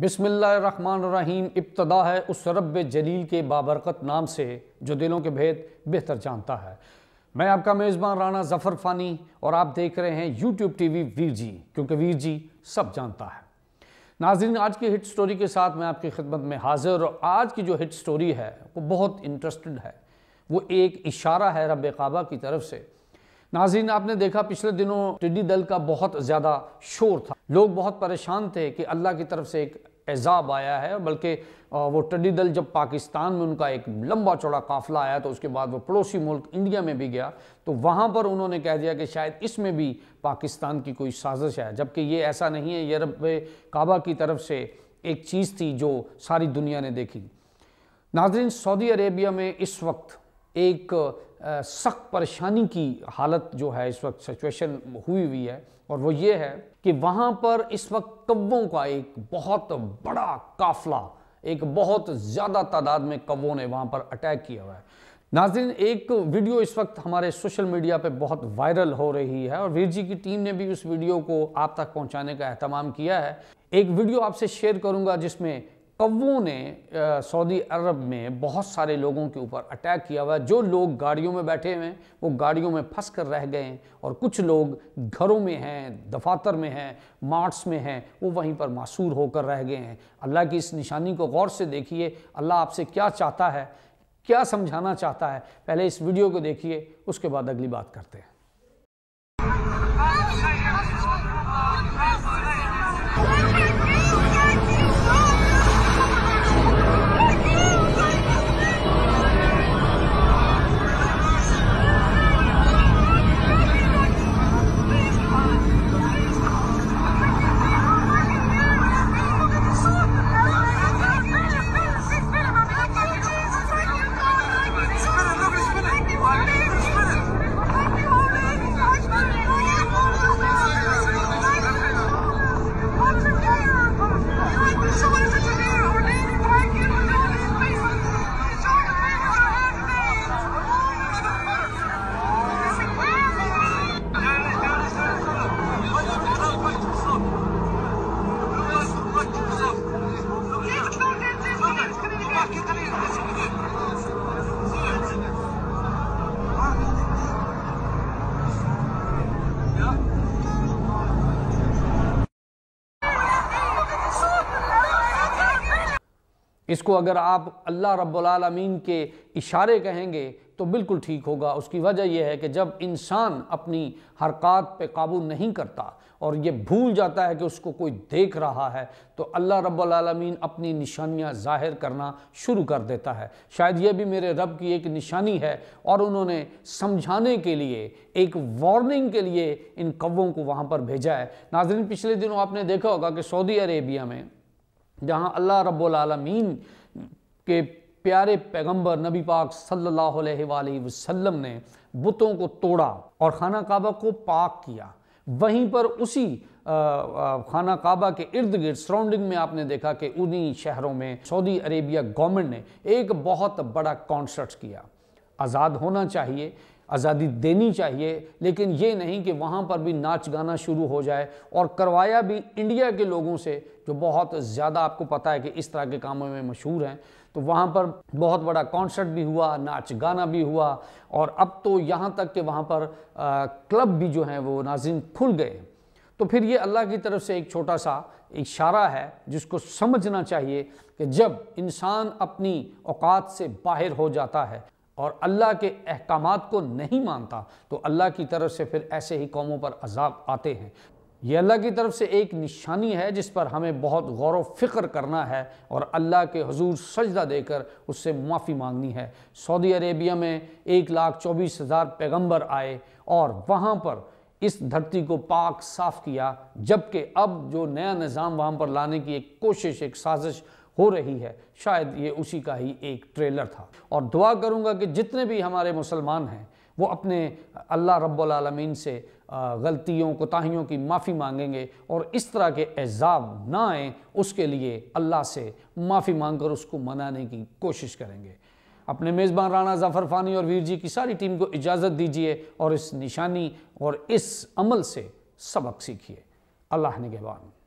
बिसमीम इब्तदा है उस रब जलील के बाबरकत नाम से जो दिलों के भेद बेहतर जानता है मैं आपका मेज़बान राना ज़फ़र फ़ानी और आप देख रहे हैं YouTube T V Veer ji क्योंकि वीर जी सब जानता है नाजरीन आज की हिट स्टोरी के साथ मैं आपकी खिदमत में हाजिर और आज की जो हिट स्टोरी है वो बहुत इंटरेस्टेड है वो एक इशारा है रब काबा की तरफ से नाजीन आपने देखा पिछले दिनों टिड्डी दल का बहुत ज़्यादा शोर था लोग बहुत परेशान थे कि अल्लाह की तरफ से एक एजाब आया है बल्कि वो टड्डी दल जब पाकिस्तान में उनका एक लंबा चौड़ा काफिला आया तो उसके बाद वो पड़ोसी मुल्क इंडिया में भी गया तो वहाँ पर उन्होंने कह दिया कि शायद इसमें भी पाकिस्तान की कोई साजिश है जबकि ये ऐसा नहीं है यरब काबा की तरफ से एक चीज़ थी जो सारी दुनिया ने देखी नाजरीन सऊदी अरेबिया में इस वक्त एक सख्त परेशानी की हालत जो है इस वक्त सिचुएशन हुई हुई है और वो ये है कि वहाँ पर इस वक्त कव्वों का एक बहुत बड़ा काफला एक बहुत ज़्यादा तादाद में कव्वों ने वहाँ पर अटैक किया हुआ है नाजिन एक वीडियो इस वक्त हमारे सोशल मीडिया पे बहुत वायरल हो रही है और वीर जी की टीम ने भी उस वीडियो को आप तक पहुंचाने का अहतमाम किया है एक वीडियो आपसे शेयर करूंगा जिसमें कौवों ने सऊदी अरब में बहुत सारे लोगों के ऊपर अटैक किया हुआ है जो लोग गाड़ियों में बैठे हुए हैं वो गाड़ियों में फंस कर रह गए हैं और कुछ लोग घरों में हैं दफातर में हैं मार्ट्स में हैं वो वहीं पर मासूर होकर रह गए हैं अल्लाह की इस निशानी को गौर से देखिए अल्लाह आपसे क्या चाहता है क्या समझाना चाहता है पहले इस वीडियो को देखिए उसके बाद अगली बात करते हैं इसको अगर आप अल्लाह रब्बुलमीन के इशारे कहेंगे तो बिल्कुल ठीक होगा उसकी वजह यह है कि जब इंसान अपनी हरकत पे काबू नहीं करता और ये भूल जाता है कि उसको कोई देख रहा है तो अल्लाह रब्लमीन अपनी निशानियाँ ज़ाहिर करना शुरू कर देता है शायद ये भी मेरे रब की एक निशानी है और उन्होंने समझाने के लिए एक वार्निंग के लिए इन कौों को वहाँ पर भेजा है नाजरीन पिछले दिनों आपने देखा होगा कि सऊदी अरेबिया में जहाँ अल्लाह रबालमीन के प्यारे पैगंबर नबी पाक सल्ला अलैहि ने बुतों को तोड़ा और खाना काबा को पाक किया वहीं पर उसी खाना काबा के इर्द गिर्द सराउंडिंग में आपने देखा कि उन्हीं शहरों में सऊदी अरेबिया गवर्नमेंट ने एक बहुत बड़ा कॉन्सर्ट किया आज़ाद होना चाहिए आज़ादी देनी चाहिए लेकिन ये नहीं कि वहाँ पर भी नाच गाना शुरू हो जाए और करवाया भी इंडिया के लोगों से जो बहुत ज़्यादा आपको पता है कि इस तरह के कामों में मशहूर हैं तो वहाँ पर बहुत बड़ा कॉन्सर्ट भी हुआ नाच गाना भी हुआ और अब तो यहाँ तक कि वहाँ पर आ, क्लब भी जो हैं वो नाजिन खुल गए तो फिर ये अल्लाह की तरफ से एक छोटा सा इशारा है जिसको समझना चाहिए कि जब इंसान अपनी औकात से बाहर हो जाता है और अल्लाह के अहकाम को नहीं मानता तो अल्लाह की तरफ से फिर ऐसे ही कौमों पर अजाब आते हैं ये अल्लाह की तरफ से एक निशानी है जिस पर हमें बहुत गौर व फ़िक्र करना है और अल्लाह के हजूर सजदा देकर उससे माफ़ी मांगनी है सऊदी अरेबिया में एक लाख चौबीस हज़ार पैगम्बर आए और वहाँ पर इस धरती को पाक साफ़ किया जबकि अब जो नया निज़ाम वहाँ पर लाने की एक कोशिश एक साजिश हो रही है शायद ये उसी का ही एक ट्रेलर था और दुआ करूँगा कि जितने भी हमारे मुसलमान हैं वो अपने अल्लाह रब्लमीन से गलतियों कोताहियों की माफ़ी मांगेंगे और इस तरह के एजाब ना आए उसके लिए अल्लाह से माफ़ी मांग कर उसको मनाने की कोशिश करेंगे अपने मेज़बान राना जफर फ़ानी और वीर जी की सारी टीम को इजाज़त दीजिए और इस निशानी और इस अमल से सबक सीखिए अल्लाह ने